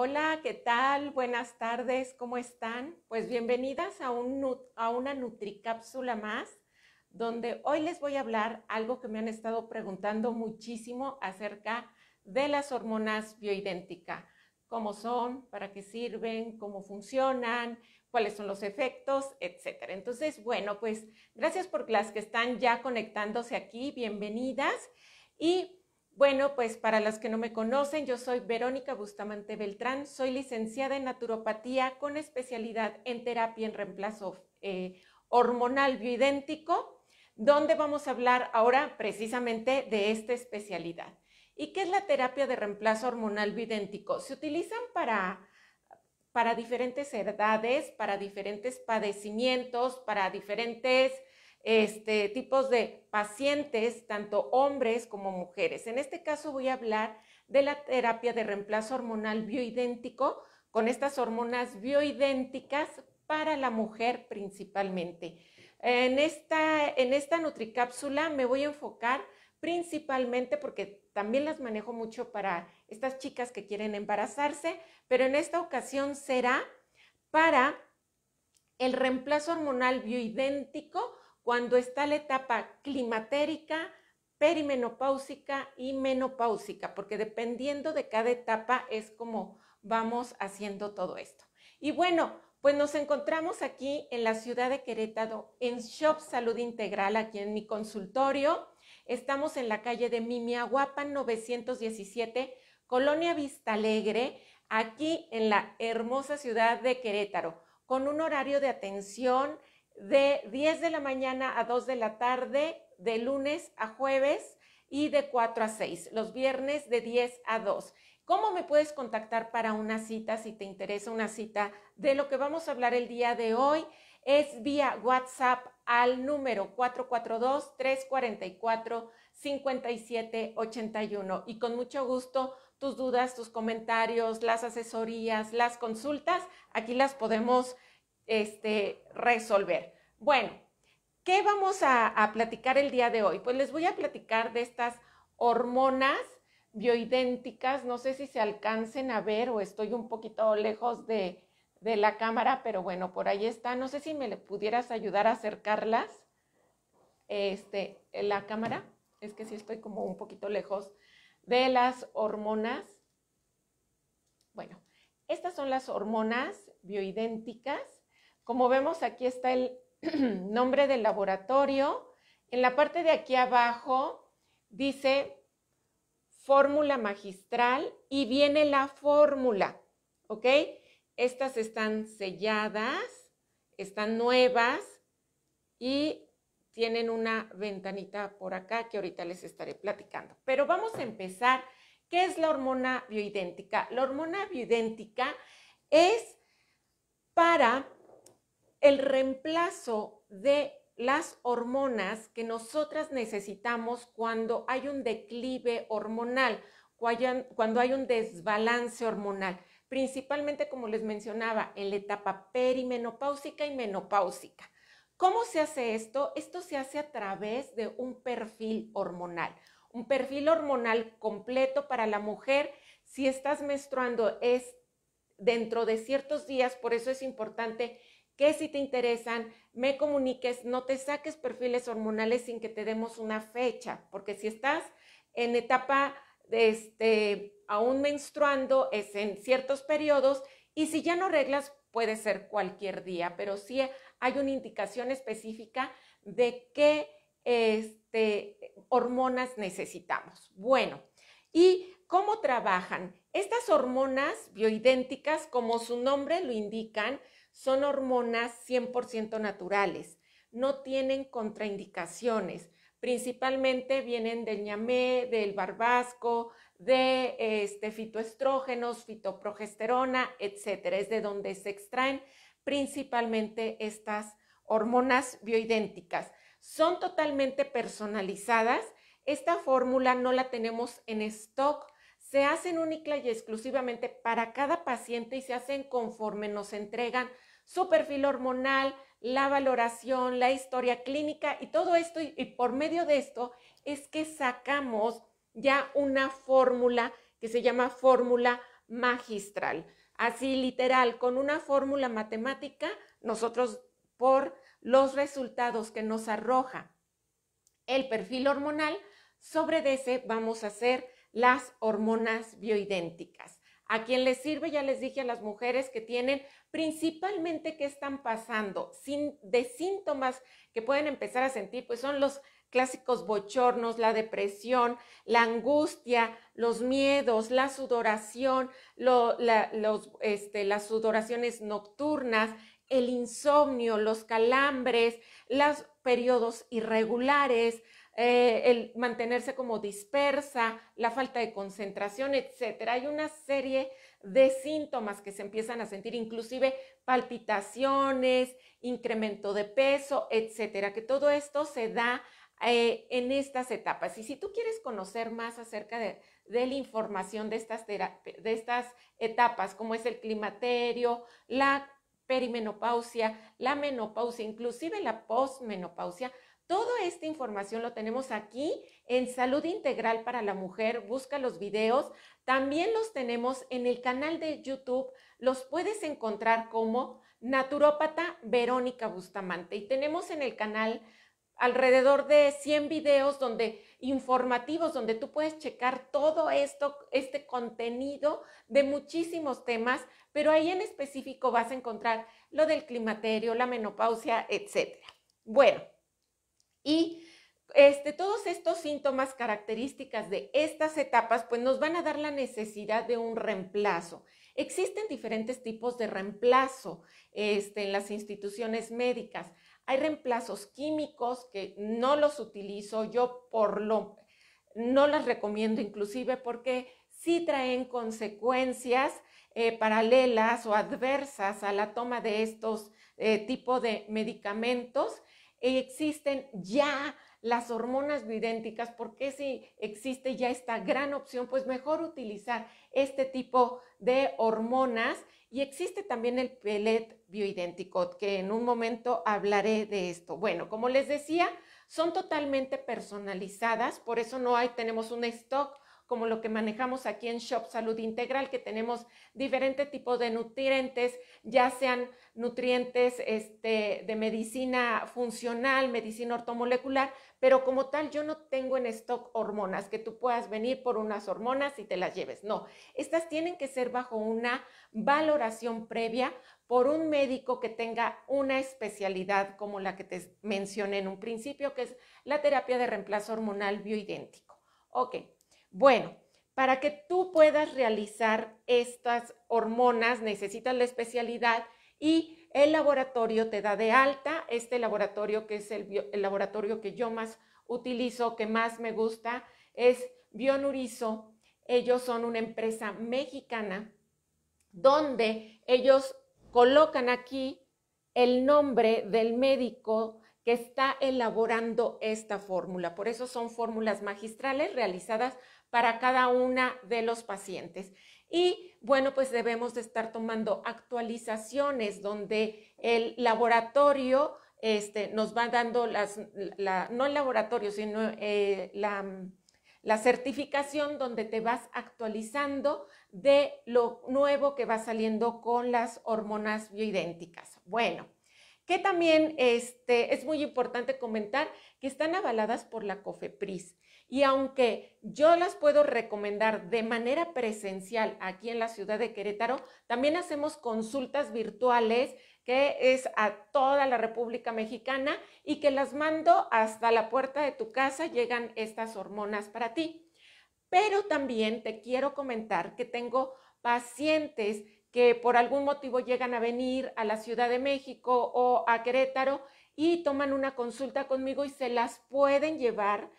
Hola, ¿qué tal? Buenas tardes, ¿cómo están? Pues bienvenidas a, un, a una Nutricápsula más, donde hoy les voy a hablar algo que me han estado preguntando muchísimo acerca de las hormonas bioidénticas. ¿Cómo son? ¿Para qué sirven? ¿Cómo funcionan? ¿Cuáles son los efectos? Etcétera. Entonces, bueno, pues gracias por las que están ya conectándose aquí, bienvenidas. Y bueno, pues para las que no me conocen, yo soy Verónica Bustamante Beltrán, soy licenciada en naturopatía con especialidad en terapia en reemplazo eh, hormonal bioidéntico, donde vamos a hablar ahora precisamente de esta especialidad. ¿Y qué es la terapia de reemplazo hormonal bioidéntico? Se utilizan para, para diferentes edades, para diferentes padecimientos, para diferentes este, tipos de pacientes, tanto hombres como mujeres. En este caso voy a hablar de la terapia de reemplazo hormonal bioidéntico con estas hormonas bioidénticas para la mujer principalmente. En esta, en esta nutricápsula me voy a enfocar principalmente porque también las manejo mucho para estas chicas que quieren embarazarse, pero en esta ocasión será para el reemplazo hormonal bioidéntico cuando está la etapa climatérica, perimenopáusica y menopáusica, porque dependiendo de cada etapa es como vamos haciendo todo esto. Y bueno, pues nos encontramos aquí en la ciudad de Querétaro, en Shop Salud Integral, aquí en mi consultorio. Estamos en la calle de Guapa 917, Colonia Vista Alegre, aquí en la hermosa ciudad de Querétaro, con un horario de atención de 10 de la mañana a 2 de la tarde, de lunes a jueves y de 4 a 6, los viernes de 10 a 2. ¿Cómo me puedes contactar para una cita si te interesa una cita de lo que vamos a hablar el día de hoy? Es vía WhatsApp al número 442-344-5781 y con mucho gusto tus dudas, tus comentarios, las asesorías, las consultas, aquí las podemos este, resolver. Bueno, ¿qué vamos a, platicar el día de hoy? Pues les voy a platicar de estas hormonas bioidénticas. No sé si se alcancen a ver o estoy un poquito lejos de, la cámara, pero bueno, por ahí está. No sé si me le pudieras ayudar a acercarlas. Este, la cámara, es que sí estoy como un poquito lejos de las hormonas. Bueno, estas son las hormonas bioidénticas. Como vemos, aquí está el nombre del laboratorio. En la parte de aquí abajo dice fórmula magistral y viene la fórmula, ¿ok? Estas están selladas, están nuevas y tienen una ventanita por acá que ahorita les estaré platicando. Pero vamos a empezar. ¿Qué es la hormona bioidéntica? La hormona bioidéntica es para el reemplazo de las hormonas que nosotras necesitamos cuando hay un declive hormonal, cuando hay un desbalance hormonal, principalmente como les mencionaba, en la etapa perimenopáusica y menopáusica. ¿Cómo se hace esto? Esto se hace a través de un perfil hormonal, un perfil hormonal completo para la mujer. Si estás menstruando es dentro de ciertos días, por eso es importante que si te interesan, me comuniques, no te saques perfiles hormonales sin que te demos una fecha, porque si estás en etapa de este, aún menstruando, es en ciertos periodos, y si ya no reglas, puede ser cualquier día, pero sí hay una indicación específica de qué este, hormonas necesitamos. Bueno, ¿y cómo trabajan? Estas hormonas bioidénticas, como su nombre lo indican, son hormonas 100% naturales, no tienen contraindicaciones. Principalmente vienen del ñamé, del barbasco, de este, fitoestrógenos, fitoprogesterona, etc. Es de donde se extraen principalmente estas hormonas bioidénticas. Son totalmente personalizadas. Esta fórmula no la tenemos en stock. Se hacen única y exclusivamente para cada paciente y se hacen conforme nos entregan su perfil hormonal, la valoración, la historia clínica y todo esto. Y, por medio de esto es que sacamos ya una fórmula que se llama fórmula magistral. Así literal, con una fórmula matemática, nosotros por los resultados que nos arroja el perfil hormonal, sobre de ese vamos a hacer las hormonas bioidénticas. A quien les sirve, ya les dije a las mujeres que tienen principalmente qué están pasando, de síntomas que pueden empezar a sentir, pues son los clásicos bochornos, la depresión, la angustia, los miedos, la sudoración, este, las sudoraciones nocturnas, el insomnio, los calambres, los periodos irregulares, eh, el mantenerse como dispersa, la falta de concentración, etcétera. Hay una serie de síntomas que se empiezan a sentir, inclusive palpitaciones, incremento de peso, etcétera, que todo esto se da eh, en estas etapas. Y si tú quieres conocer más acerca de, la información de estas, de estas etapas, como es el climaterio, la perimenopausia, la menopausia, inclusive la posmenopausia, Toda esta información lo tenemos aquí en Salud Integral para la Mujer. Busca los videos. También los tenemos en el canal de YouTube. Los puedes encontrar como naturópata Verónica Bustamante. Y tenemos en el canal alrededor de 100 videos donde informativos donde tú puedes checar todo esto este contenido de muchísimos temas, pero ahí en específico vas a encontrar lo del climaterio, la menopausia, etcétera. Bueno, y este, todos estos síntomas características de estas etapas, pues nos van a dar la necesidad de un reemplazo. Existen diferentes tipos de reemplazo este, en las instituciones médicas. Hay reemplazos químicos que no los utilizo, yo por lo no los recomiendo inclusive porque sí traen consecuencias eh, paralelas o adversas a la toma de estos eh, tipos de medicamentos existen ya las hormonas bioidénticas, porque si existe ya esta gran opción, pues mejor utilizar este tipo de hormonas. Y existe también el pellet bioidéntico, que en un momento hablaré de esto. Bueno, como les decía, son totalmente personalizadas, por eso no hay, tenemos un stock como lo que manejamos aquí en Shop Salud Integral, que tenemos diferente tipo de nutrientes, ya sean nutrientes este, de medicina funcional, medicina ortomolecular, pero como tal yo no tengo en stock hormonas, que tú puedas venir por unas hormonas y te las lleves. No, estas tienen que ser bajo una valoración previa por un médico que tenga una especialidad como la que te mencioné en un principio, que es la terapia de reemplazo hormonal bioidéntico. Ok, bueno, para que tú puedas realizar estas hormonas necesitas la especialidad y el laboratorio te da de alta. Este laboratorio que es el, laboratorio que yo más utilizo, que más me gusta, es Bionurizo. Ellos son una empresa mexicana donde ellos colocan aquí el nombre del médico que está elaborando esta fórmula. Por eso son fórmulas magistrales realizadas para cada una de los pacientes. Y bueno, pues debemos de estar tomando actualizaciones donde el laboratorio este, nos va dando las, no el laboratorio, sino eh, mm, la, certificación donde te vas actualizando de lo nuevo que va saliendo con las hormonas bioidénticas. Bueno, que también este, es muy importante comentar que están avaladas por la COFEPRIS. Y aunque yo las puedo recomendar de manera presencial aquí en la ciudad de Querétaro, también hacemos consultas virtuales que es a toda la República Mexicana y que las mando hasta la puerta de tu casa, llegan estas hormonas para ti. Pero también te quiero comentar que tengo pacientes que por algún motivo llegan a venir a la Ciudad de México o a Querétaro y toman una consulta conmigo y se las pueden llevar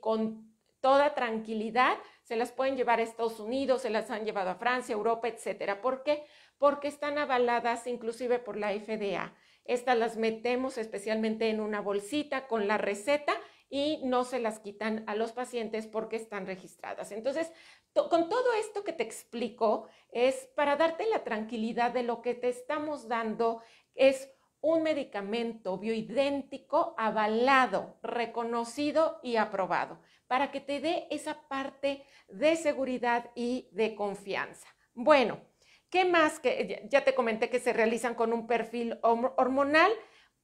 con toda tranquilidad se las pueden llevar a Estados Unidos, se las han llevado a Francia, Europa, etcétera. ¿Por qué? Porque están avaladas inclusive por la FDA. Estas las metemos especialmente en una bolsita con la receta y no se las quitan a los pacientes porque están registradas. Entonces, con todo esto que te explico, es para darte la tranquilidad de lo que te estamos dando, es un medicamento bioidéntico avalado, reconocido y aprobado, para que te dé esa parte de seguridad y de confianza. Bueno, ¿qué más? Que ya te comenté que se realizan con un perfil hormonal.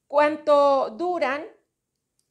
¿Cuánto duran?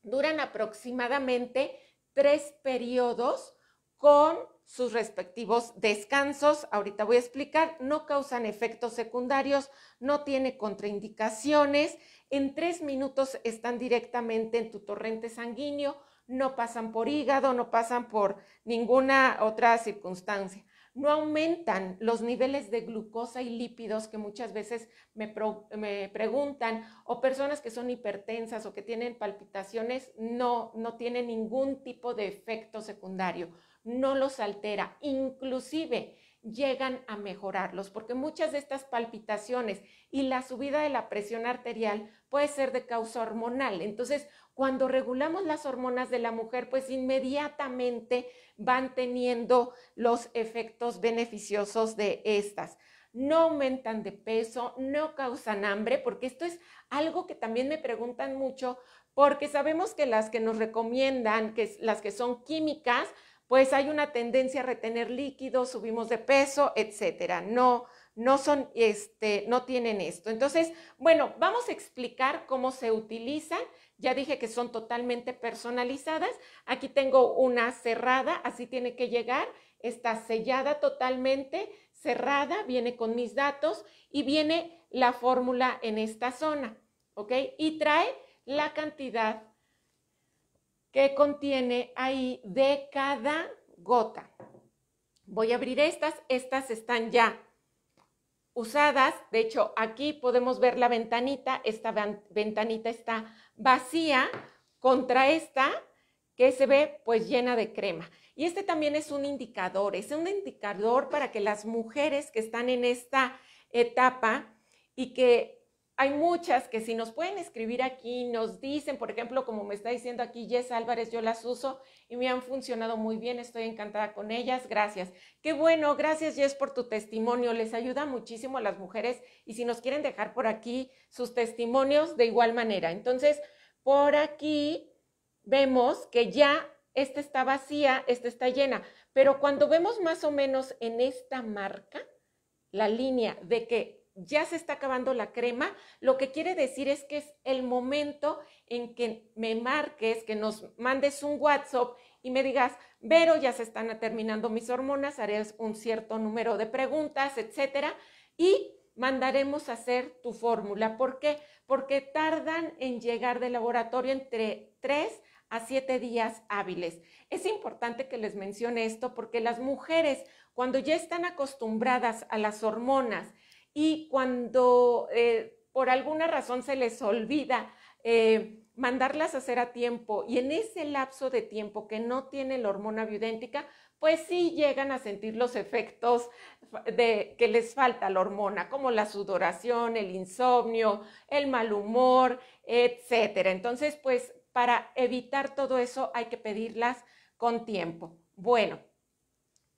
Duran aproximadamente tres periodos con sus respectivos descansos. Ahorita voy a explicar, no causan efectos secundarios, no tiene contraindicaciones, en tres minutos están directamente en tu torrente sanguíneo, no pasan por hígado, no pasan por ninguna otra circunstancia. No aumentan los niveles de glucosa y lípidos que muchas veces me, preguntan o personas que son hipertensas o que tienen palpitaciones, no, no tiene ningún tipo de efecto secundario no los altera, inclusive llegan a mejorarlos, porque muchas de estas palpitaciones y la subida de la presión arterial puede ser de causa hormonal. Entonces, cuando regulamos las hormonas de la mujer, pues inmediatamente van teniendo los efectos beneficiosos de estas. No aumentan de peso, no causan hambre, porque esto es algo que también me preguntan mucho, porque sabemos que las que nos recomiendan, que las que son químicas, pues hay una tendencia a retener líquidos, subimos de peso, etcétera. No, no son, este, no tienen esto. Entonces, bueno, vamos a explicar cómo se utilizan. Ya dije que son totalmente personalizadas. Aquí tengo una cerrada, así tiene que llegar. Está sellada totalmente, cerrada, viene con mis datos y viene la fórmula en esta zona, ¿ok? Y trae la cantidad que contiene ahí de cada gota. Voy a abrir estas, estas están ya usadas, de hecho aquí podemos ver la ventanita, esta ventanita está vacía contra esta que se ve pues llena de crema. Y este también es un indicador, es un indicador para que las mujeres que están en esta etapa y que hay muchas que si nos pueden escribir aquí, nos dicen, por ejemplo, como me está diciendo aquí Jess Álvarez, yo las uso y me han funcionado muy bien, estoy encantada con ellas, gracias. Qué bueno, gracias Jess por tu testimonio, les ayuda muchísimo a las mujeres y si nos quieren dejar por aquí sus testimonios de igual manera. Entonces, por aquí vemos que ya esta está vacía, esta está llena, pero cuando vemos más o menos en esta marca, la línea de que ya se está acabando la crema, lo que quiere decir es que es el momento en que me marques, que nos mandes un WhatsApp y me digas, Vero, ya se están terminando mis hormonas, haré un cierto número de preguntas, etcétera, y mandaremos a hacer tu fórmula. ¿Por qué? Porque tardan en llegar del laboratorio entre 3 a 7 días hábiles. Es importante que les mencione esto porque las mujeres, cuando ya están acostumbradas a las hormonas, y cuando eh, por alguna razón se les olvida eh, mandarlas a hacer a tiempo y en ese lapso de tiempo que no tiene la hormona biodéntica, pues sí llegan a sentir los efectos de que les falta la hormona, como la sudoración, el insomnio, el mal humor, etcétera. Entonces, pues para evitar todo eso hay que pedirlas con tiempo. Bueno,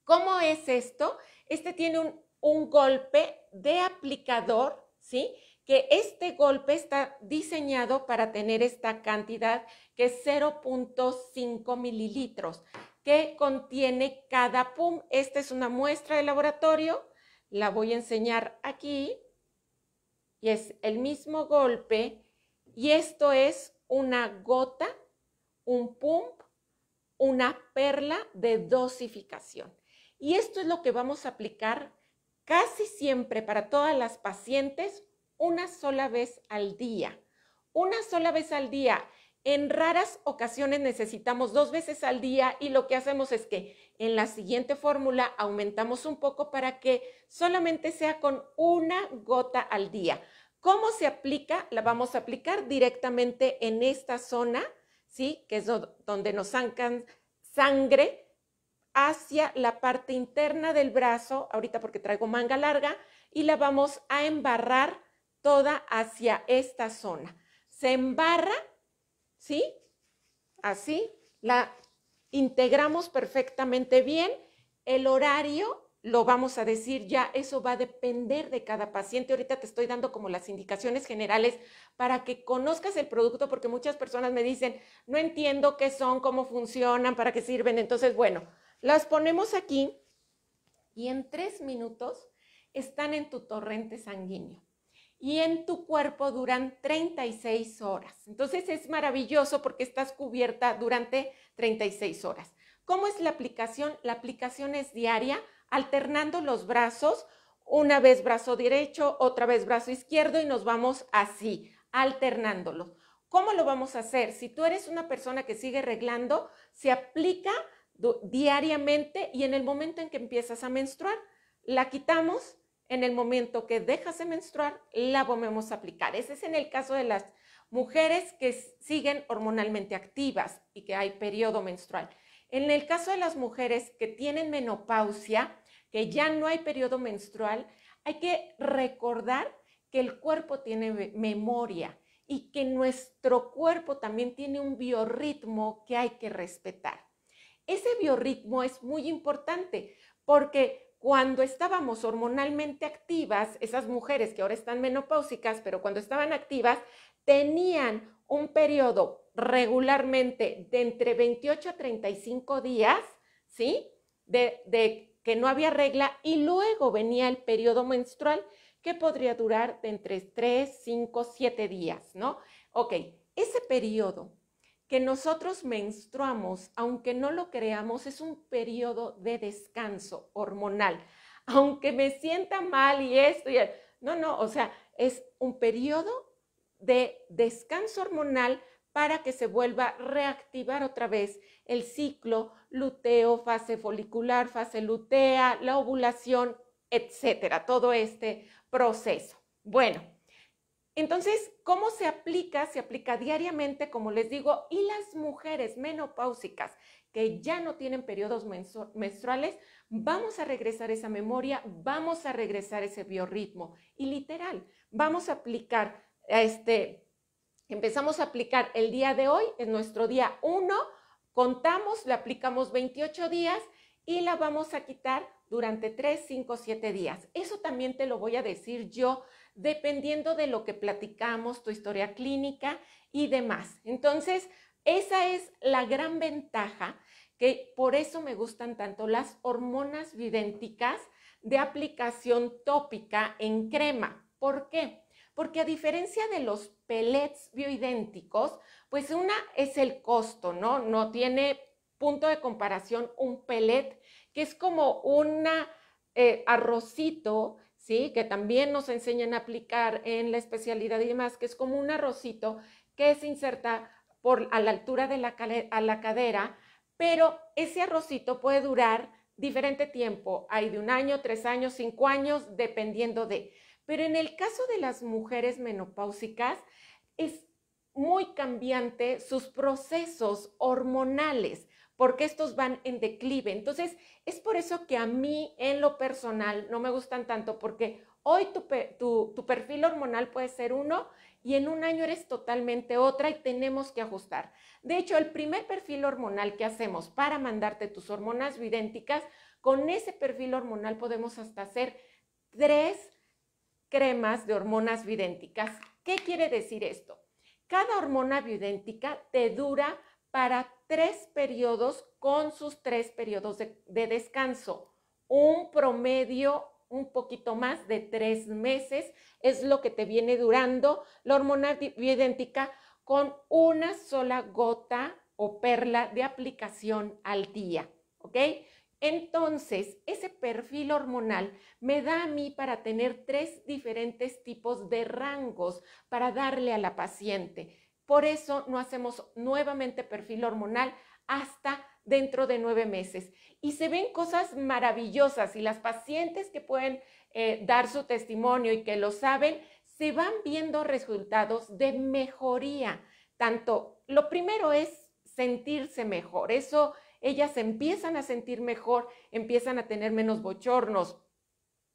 ¿cómo es esto? Este tiene un un golpe de aplicador, ¿sí? Que este golpe está diseñado para tener esta cantidad que es 0.5 mililitros que contiene cada PUM. Esta es una muestra de laboratorio, la voy a enseñar aquí y es el mismo golpe y esto es una gota, un pump, una perla de dosificación. Y esto es lo que vamos a aplicar casi siempre para todas las pacientes una sola vez al día. Una sola vez al día. En raras ocasiones necesitamos dos veces al día y lo que hacemos es que en la siguiente fórmula aumentamos un poco para que solamente sea con una gota al día. ¿Cómo se aplica? La vamos a aplicar directamente en esta zona, ¿sí? Que es donde nos sacan sangre hacia la parte interna del brazo, ahorita porque traigo manga larga, y la vamos a embarrar toda hacia esta zona. Se embarra, ¿sí? Así, la integramos perfectamente bien. El horario lo vamos a decir ya, eso va a depender de cada paciente. Ahorita te estoy dando como las indicaciones generales para que conozcas el producto, porque muchas personas me dicen, no entiendo qué son, cómo funcionan, para qué sirven. Entonces, bueno, las ponemos aquí y en tres minutos están en tu torrente sanguíneo y en tu cuerpo duran 36 horas. Entonces es maravilloso porque estás cubierta durante 36 horas. ¿Cómo es la aplicación? La aplicación es diaria, alternando los brazos, una vez brazo derecho, otra vez brazo izquierdo y nos vamos así, alternándolo. ¿Cómo lo vamos a hacer? Si tú eres una persona que sigue reglando, se aplica diariamente y en el momento en que empiezas a menstruar, la quitamos, en el momento que dejas de menstruar, la volvemos a aplicar. Ese es en el caso de las mujeres que siguen hormonalmente activas y que hay periodo menstrual. En el caso de las mujeres que tienen menopausia, que ya no hay periodo menstrual, hay que recordar que el cuerpo tiene memoria y que nuestro cuerpo también tiene un biorritmo que hay que respetar. Ese biorritmo es muy importante porque cuando estábamos hormonalmente activas, esas mujeres que ahora están menopáusicas, pero cuando estaban activas, tenían un periodo regularmente de entre 28 a 35 días, ¿sí? De, que no había regla y luego venía el periodo menstrual que podría durar de entre 3, 5, 7 días, ¿no? Ok, ese periodo que nosotros menstruamos, aunque no lo creamos, es un periodo de descanso hormonal. Aunque me sienta mal y esto no, no, o sea, es un periodo de descanso hormonal para que se vuelva a reactivar otra vez el ciclo luteo, fase folicular, fase lutea, la ovulación, etcétera, todo este proceso. Bueno, entonces, ¿cómo se aplica? Se aplica diariamente, como les digo, y las mujeres menopáusicas que ya no tienen periodos menstruales, vamos a regresar esa memoria, vamos a regresar ese biorritmo y literal, vamos a aplicar este, empezamos a aplicar el día de hoy, es nuestro día 1, contamos, la aplicamos 28 días y la vamos a quitar durante 3, 5, 7 días. Eso también te lo voy a decir yo dependiendo de lo que platicamos, tu historia clínica y demás. Entonces, esa es la gran ventaja que por eso me gustan tanto las hormonas bioidénticas de aplicación tópica en crema. ¿Por qué? Porque a diferencia de los pellets bioidénticos, pues una es el costo, ¿no? No tiene punto de comparación un pellet, que es como un eh, arrocito que también nos enseñan a aplicar en la especialidad y demás, que es como un arrocito que se inserta por, a la altura de la, la cadera, pero ese arrocito puede durar diferente tiempo. Hay de un año, tres años, cinco años, dependiendo de. Pero en el caso de las mujeres menopáusicas, es muy cambiante sus procesos hormonales porque estos van en declive. Entonces, es por eso que a mí en lo personal no me gustan tanto, porque hoy tu, perfil hormonal puede ser uno y en un año eres totalmente otra y tenemos que ajustar. De hecho, el primer perfil hormonal que hacemos para mandarte tus hormonas bioidénticas, con ese perfil hormonal podemos hasta hacer tres cremas de hormonas bioidénticas. ¿Qué quiere decir esto? Cada hormona bioidéntica te dura para tres periodos con sus tres periodos de, descanso. Un promedio un poquito más de tres meses es lo que te viene durando la hormona bioidéntica con una sola gota o perla de aplicación al día, ¿ok? Entonces, ese perfil hormonal me da a mí para tener tres diferentes tipos de rangos para darle a la paciente por eso no hacemos nuevamente perfil hormonal hasta dentro de nueve meses. Y se ven cosas maravillosas y las pacientes que pueden eh, dar su testimonio y que lo saben, se van viendo resultados de mejoría. Tanto, lo primero es sentirse mejor. Eso, ellas empiezan a sentir mejor, empiezan a tener menos bochornos,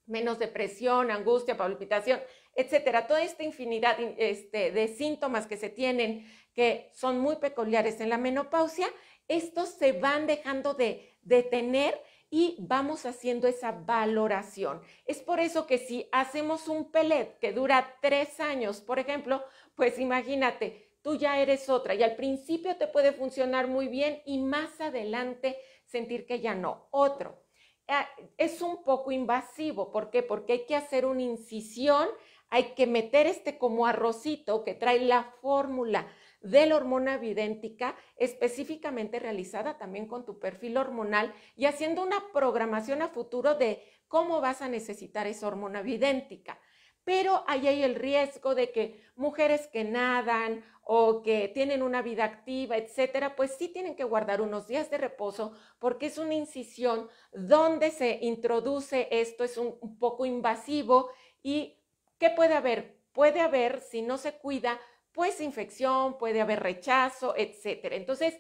menos depresión, angustia, palpitación etcétera. Toda esta infinidad este, de síntomas que se tienen, que son muy peculiares en la menopausia, estos se van dejando de, tener y vamos haciendo esa valoración. Es por eso que si hacemos un pellet que dura tres años, por ejemplo, pues imagínate, tú ya eres otra y al principio te puede funcionar muy bien y más adelante sentir que ya no. Otro, ah, es un poco invasivo. ¿Por qué? Porque hay que hacer una incisión hay que meter este como arrocito que trae la fórmula de la hormona vidéntica, específicamente realizada también con tu perfil hormonal y haciendo una programación a futuro de cómo vas a necesitar esa hormona vidéntica. Pero ahí hay el riesgo de que mujeres que nadan o que tienen una vida activa, etcétera, pues sí tienen que guardar unos días de reposo porque es una incisión donde se introduce esto, es un poco invasivo y ¿Qué puede haber? Puede haber, si no se cuida, pues infección, puede haber rechazo, etcétera. Entonces,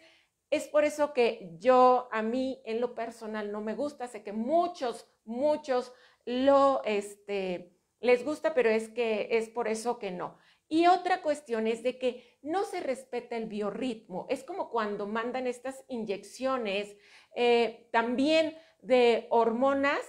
es por eso que yo, a mí, en lo personal, no me gusta. Sé que muchos, muchos lo, este, les gusta, pero es que es por eso que no. Y otra cuestión es de que no se respeta el biorritmo. Es como cuando mandan estas inyecciones eh, también de hormonas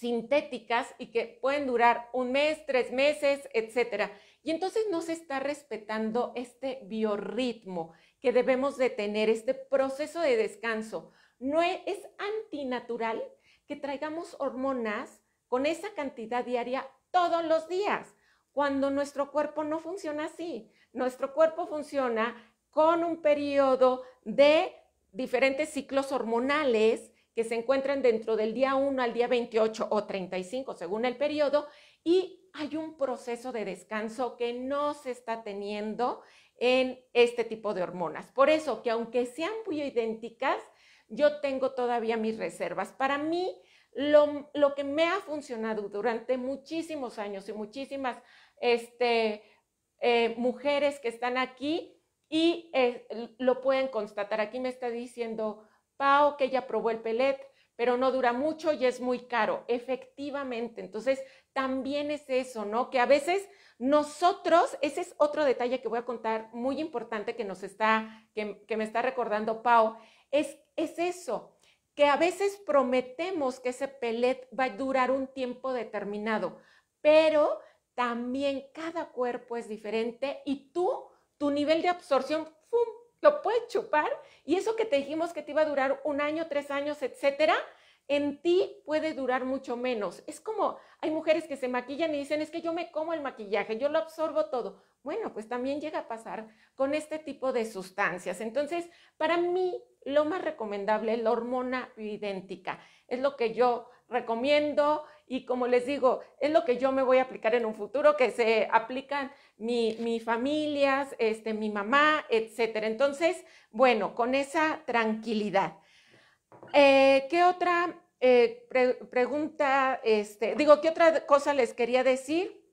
sintéticas y que pueden durar un mes, tres meses, etcétera. Y entonces no se está respetando este biorritmo que debemos de tener, este proceso de descanso. No es, es antinatural que traigamos hormonas con esa cantidad diaria todos los días, cuando nuestro cuerpo no funciona así. Nuestro cuerpo funciona con un periodo de diferentes ciclos hormonales que se encuentran dentro del día 1 al día 28 o 35 según el periodo y hay un proceso de descanso que no se está teniendo en este tipo de hormonas. Por eso que aunque sean muy idénticas, yo tengo todavía mis reservas. Para mí, lo, que me ha funcionado durante muchísimos años y muchísimas este, eh, mujeres que están aquí y eh, lo pueden constatar. Aquí me está diciendo Pau, que ella probó el pellet, pero no dura mucho y es muy caro. Efectivamente, entonces también es eso, ¿no? Que a veces nosotros, ese es otro detalle que voy a contar muy importante que nos está, que, me está recordando Pau, es, es eso, que a veces prometemos que ese pellet va a durar un tiempo determinado, pero también cada cuerpo es diferente y tú, tu nivel de absorción, ¡fum! lo puedes chupar y eso que te dijimos que te iba a durar un año, tres años, etcétera, en ti puede durar mucho menos. Es como hay mujeres que se maquillan y dicen, es que yo me como el maquillaje, yo lo absorbo todo. Bueno, pues también llega a pasar con este tipo de sustancias. Entonces, para mí, lo más recomendable es la hormona idéntica. Es lo que yo recomiendo, y como les digo, es lo que yo me voy a aplicar en un futuro, que se aplican mi, mi familias, este, mi mamá, etcétera. Entonces, bueno, con esa tranquilidad. Eh, ¿Qué otra eh, pregunta, este, digo, ¿qué otra cosa les quería decir?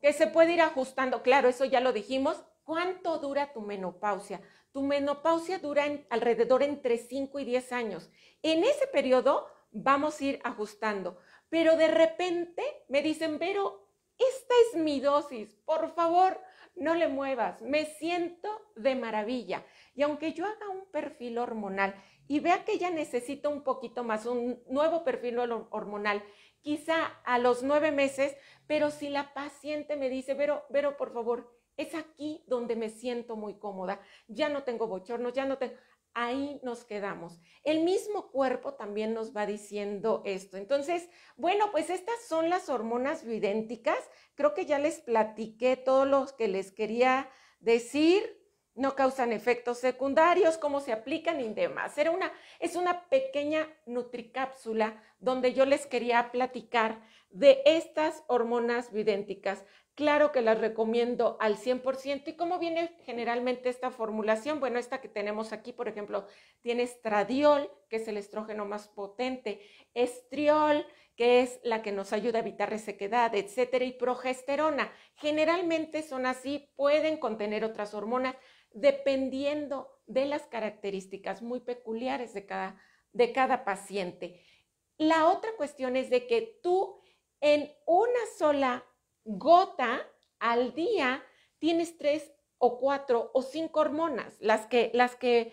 Que se puede ir ajustando, claro, eso ya lo dijimos. ¿Cuánto dura tu menopausia? Tu menopausia dura alrededor entre 5 y 10 años. En ese periodo vamos a ir ajustando. Pero de repente me dicen, pero esta es mi dosis, por favor, no le muevas, me siento de maravilla. Y aunque yo haga un perfil hormonal y vea que ya necesito un poquito más, un nuevo perfil hormonal, quizá a los nueve meses, pero si la paciente me dice, Vero, pero por favor, es aquí donde me siento muy cómoda, ya no tengo bochornos, ya no tengo ahí nos quedamos. El mismo cuerpo también nos va diciendo esto. Entonces, bueno, pues estas son las hormonas bioidénticas. Creo que ya les platiqué todo lo que les quería decir. No causan efectos secundarios, cómo se aplican y demás. es una pequeña nutricápsula donde yo les quería platicar de estas hormonas bidénticas, Claro que las recomiendo al 100%. ¿Y cómo viene generalmente esta formulación? Bueno, esta que tenemos aquí, por ejemplo, tiene estradiol, que es el estrógeno más potente, estriol, que es la que nos ayuda a evitar resequedad, etcétera, y progesterona. Generalmente son así, pueden contener otras hormonas dependiendo de las características muy peculiares de cada, de cada paciente. La otra cuestión es de que tú en una sola gota al día tienes tres o cuatro o cinco hormonas, las que, las que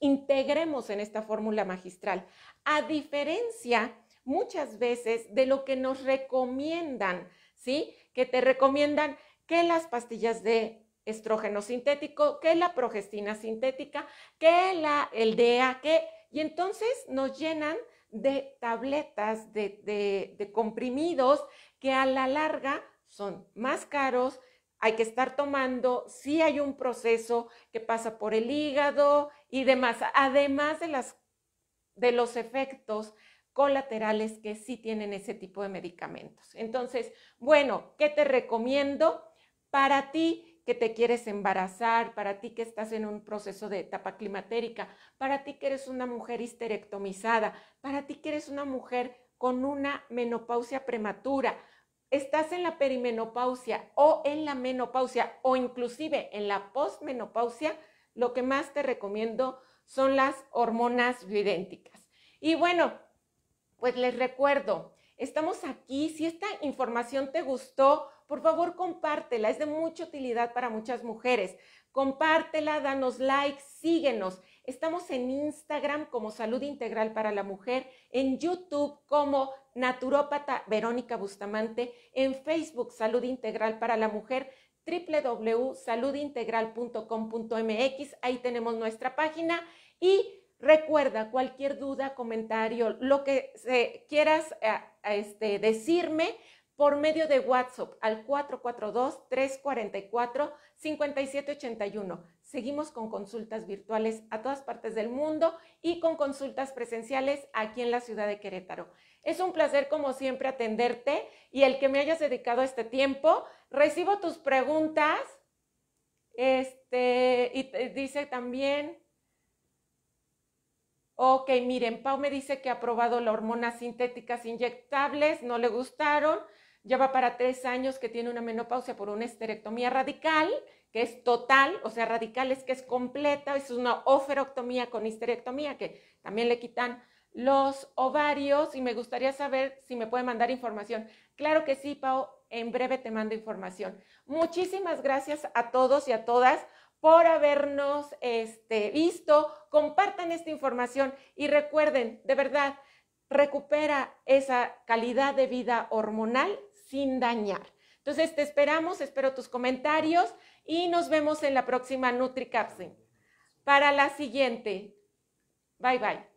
integremos en esta fórmula magistral. A diferencia muchas veces de lo que nos recomiendan, ¿sí? Que te recomiendan que las pastillas de estrógeno sintético, que la progestina sintética, que la, el DEA, que... Y entonces nos llenan de tabletas, de, de, comprimidos que a la larga son más caros, hay que estar tomando, si hay un proceso que pasa por el hígado y demás, además de, las, de los efectos colaterales que sí tienen ese tipo de medicamentos. Entonces, bueno, ¿qué te recomiendo? Para ti que te quieres embarazar, para ti que estás en un proceso de etapa climatérica, para ti que eres una mujer histerectomizada, para ti que eres una mujer con una menopausia prematura, estás en la perimenopausia o en la menopausia o inclusive en la postmenopausia, lo que más te recomiendo son las hormonas bioidénticas. Y bueno, pues les recuerdo, Estamos aquí. Si esta información te gustó, por favor compártela. Es de mucha utilidad para muchas mujeres. Compártela, danos like, síguenos. Estamos en Instagram como Salud Integral para la Mujer, en YouTube como Naturópata Verónica Bustamante, en Facebook Salud Integral para la Mujer www.saludintegral.com.mx. Ahí tenemos nuestra página y recuerda cualquier duda, comentario, lo que quieras eh, este, decirme por medio de WhatsApp al 442-344-5781. Seguimos con consultas virtuales a todas partes del mundo y con consultas presenciales aquí en la ciudad de Querétaro. Es un placer como siempre atenderte y el que me hayas dedicado este tiempo. Recibo tus preguntas. Este, y dice también, Ok, miren, Pau me dice que ha probado las hormonas sintéticas inyectables, no le gustaron. Lleva para tres años que tiene una menopausia por una esterectomía radical, que es total, o sea, radical es que es completa, es una oferoctomía con histerectomía, que también le quitan los ovarios y me gustaría saber si me puede mandar información. Claro que sí, Pau, en breve te mando información. Muchísimas gracias a todos y a todas por habernos este, visto. Compartan esta información y recuerden, de verdad, recupera esa calidad de vida hormonal sin dañar. Entonces te esperamos, espero tus comentarios y nos vemos en la próxima NutriCapsin. Para la siguiente. Bye bye.